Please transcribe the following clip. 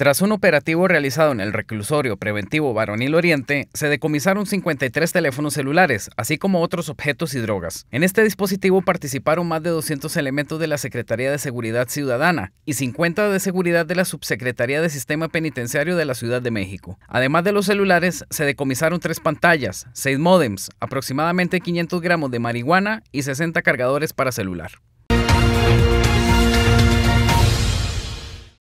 Tras un operativo realizado en el reclusorio preventivo Varonil Oriente, se decomisaron 53 teléfonos celulares, así como otros objetos y drogas. En este dispositivo participaron más de 200 elementos de la Secretaría de Seguridad Ciudadana y 50 de seguridad de la Subsecretaría de Sistema Penitenciario de la Ciudad de México. Además de los celulares, se decomisaron tres pantallas, seis módems, aproximadamente 500 gramos de marihuana y 60 cargadores para celular.